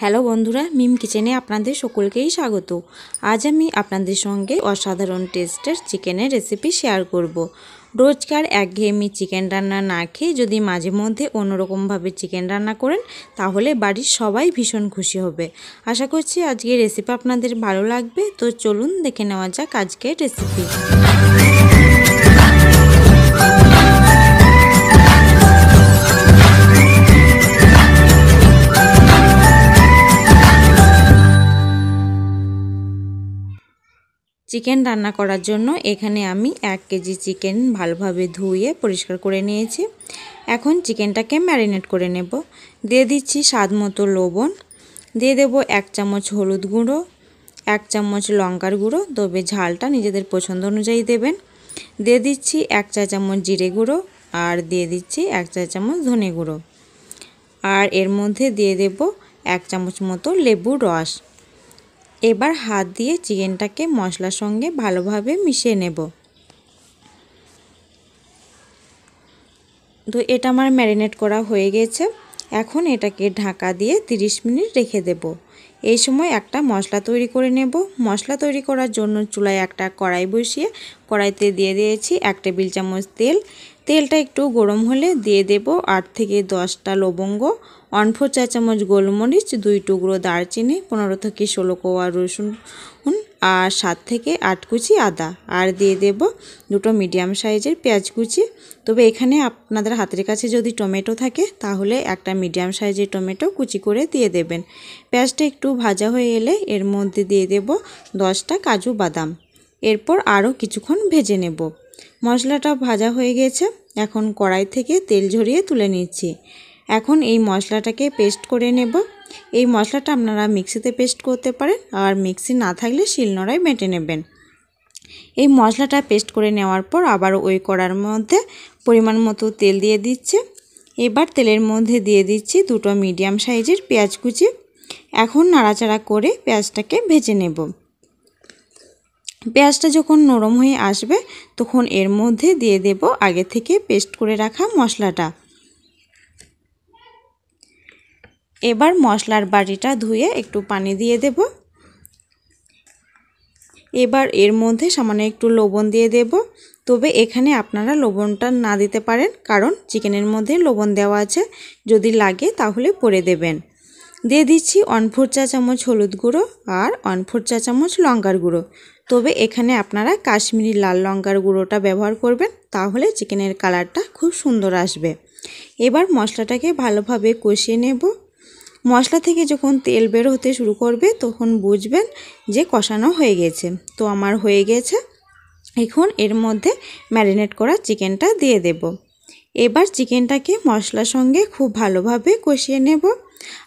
Hello বন্ধুরা মিম কিচেনে আপনাদের সকলকেই স্বাগত আজ আমি আপনাদের সঙ্গে অসাধারণ টেস্টের চিকেনের রেসিপি শেয়ার করব। রোজকার একঘেয়েমি চিকেন রান্না না খেয়ে যদি মাঝে মধ্যে অন্যরকমভাবে চিকেন রান্না করেন তাহলে বাড়ির সবাই ভীষণ খুশি হবে আশা করছি আজকের রেসিপি আপনাদের ভালো লাগবে তো চলুন দেখে নেওয়া যাক আজকের রেসিপি চিকেন রান্না করার জন্য এখানে আমি এক কেজি চিকেন ভালোভাবে ধুয়ে পরিষ্কার করে নিয়েছি এখন চিকেনটাকে ম্যারিনেট করে নেব দিয়ে দিচ্ছি স্বাদ মতো লবণ দিয়ে দেব এক চামচ হলুদ গুঁড়ো এক চামচ লঙ্কার গুঁড়ো তবে ঝালটা নিজেদের পছন্দ অনুযায়ী দেবেন দিয়ে দিচ্ছি এক চা চামচ জিরে গুঁড়ো আর দিয়ে দিচ্ছি এক চা চামচ ধনে গুঁড়ো আর এর মধ্যে দিয়ে দেব এক চামচ মতো লেবুর রস এবার হাত দিয়ে চিকেনটাকে মশলার সঙ্গে ভালোভাবে মিশিয়ে নেব তো এটা আমার ম্যারিনেট করা হয়ে গেছে এখন এটাকে ঢাকা দিয়ে 30 মিনিট রেখে দেব এই সময় একটা মশলা তৈরি করে নেব মশলা তৈরি করার জন্য চুলায় একটা কড়াই বসিয়ে কড়াইতে দিয়ে দিয়েছি এক টেবিল চামচ তেল তেলটা একটু গরম হলে দিয়ে দেব আট থেকে দশটা লবঙ্গ অনফো চা চামচ গোলমরিচ দুই টুকরো দারচিনি পনেরো থেকে ষোলো কোয়া রসুন আর সাত থেকে আট কুচি আদা আর দিয়ে দেব দুটো মিডিয়াম সাইজের পেঁয়াজ কুচি তবে এখানে আপনাদের হাতের কাছে যদি টমেটো থাকে তাহলে একটা মিডিয়াম সাইজের টমেটো কুচি করে দিয়ে দেবেন পেঁয়াজটা একটু ভাজা হয়ে এলে এর মধ্যে দিয়ে দেব দশটা কাজু বাদাম এরপর আরও কিছুক্ষণ ভেজে নেব মশলাটা ভাজা হয়ে গেছে এখন কড়াই থেকে তেল ঝরিয়ে তুলে নিচ্ছি এখন এই মশলাটাকে পেস্ট করে নেব এই মশলাটা আপনারা মিক্সিতে পেস্ট করতে পারেন আর মিক্সি না থাকলে শিলনোড়ায় মেটে নেবেন এই মশলাটা পেস্ট করে নেওয়ার পর আবার ওই কড়ার মধ্যে পরিমাণ মতো তেল দিয়ে দিচ্ছে এবার তেলের মধ্যে দিয়ে দিচ্ছি দুটো মিডিয়াম সাইজের পেঁয়াজ কুচি এখন নাড়াচাড়া করে পেঁয়াজটাকে ভেজে নেব পেঁয়াজটা যখন নরম হয়ে আসবে তখন এর মধ্যে দিয়ে দেব আগে থেকে পেস্ট করে রাখা মশলাটা এবার মশলার বাটিটা ধুয়ে একটু পানি দিয়ে দেব এবার এর মধ্যে সামান্য একটু লবণ দিয়ে দেব তবে এখানে আপনারা লবণটা না দিতে পারেন কারণ চিকেনের মধ্যে লবণ দেওয়া আছে যদি লাগে তাহলে পরে দেবেন দিয়ে দিচ্ছি অনফোর চা চামচ হলুদ গুঁড়ো আর অনফোর চা চামচ লঙ্কার গুঁড়ো তবে এখানে আপনারা কাশ্মীরি লাল লঙ্কার গুঁড়োটা ব্যবহার করবেন তাহলে চিকেনের কালারটা খুব সুন্দর আসবে এবার মশলাটাকে ভালোভাবে কষিয়ে নেব মশলা থেকে যখন তেল বের হতে শুরু করবে তখন বুঝবেন যে কষানো হয়ে গেছে তো আমার হয়ে গেছে এখন এর মধ্যে ম্যারিনেট করা চিকেনটা দিয়ে দেব এবার চিকেনটাকে মশলার সঙ্গে খুব ভালোভাবে কষিয়ে নেব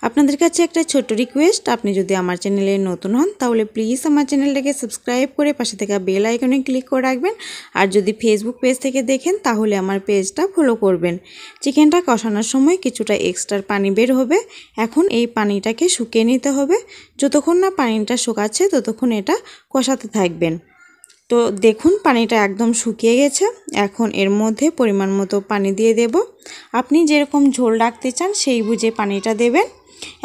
আপনাদের কাছে একটা ছোট্ট রিকোয়েস্ট আপনি যদি আমার চ্যানেলে নতুন হন তাহলে প্লিজ আমার চ্যানেলটাকে সাবস্ক্রাইব করে পাশে থাকা বেল আইকনে ক্লিক করে রাখবেন আর যদি ফেসবুক পেজ থেকে দেখেন তাহলে আমার পেজটা ফলো করবেন চিকেনটা কষানোর সময় কিছুটা এক্সট্রা পানি বের হবে এখন এই পানিটাকে শুকিয়ে নিতে হবে যতক্ষণ না পানিটা শুকাচ্ছে ততক্ষণ এটা কষাতে থাকবেন তো দেখুন পানিটা একদম শুকিয়ে গেছে এখন এর মধ্যে পরিমাণ মতো পানি দিয়ে দেব আপনি যেরকম ঝোল রাখতে চান সেই বুঝে পানিটা দেবেন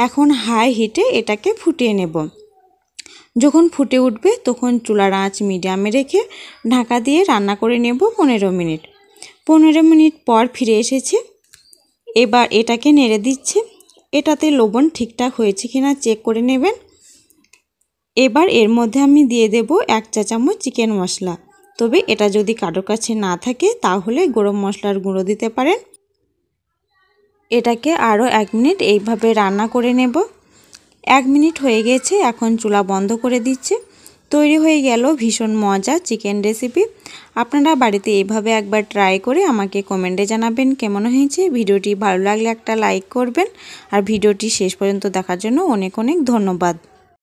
এখন হাই হিটে এটাকে ফুটিয়ে নেব যখন ফুটে উঠবে তখন চুলার আঁচ মিডিয়ামে রেখে ঢাকা দিয়ে রান্না করে নেব পনেরো মিনিট পনেরো মিনিট পর ফিরে এসেছে এবার এটাকে নেড়ে দিচ্ছে এটাতে লবণ ঠিকঠাক হয়েছে কিনা চেক করে নেবেন এবার এর মধ্যে আমি দিয়ে দেব এক চা চামচ চিকেন মশলা তবে এটা যদি কারোর কাছে না থাকে তাহলে গরম মশলার গুঁড়ো দিতে পারেন এটাকে আরও এক মিনিট এইভাবে রান্না করে নেব এক মিনিট হয়ে গেছে এখন চুলা বন্ধ করে দিচ্ছে তৈরি হয়ে গেল ভীষণ মজা চিকেন রেসিপি আপনারা বাড়িতে এভাবে একবার ট্রাই করে আমাকে কমেন্টে জানাবেন কেমন হয়েছে ভিডিওটি ভালো লাগলে একটা লাইক করবেন আর ভিডিওটি শেষ পর্যন্ত দেখার জন্য অনেক অনেক ধন্যবাদ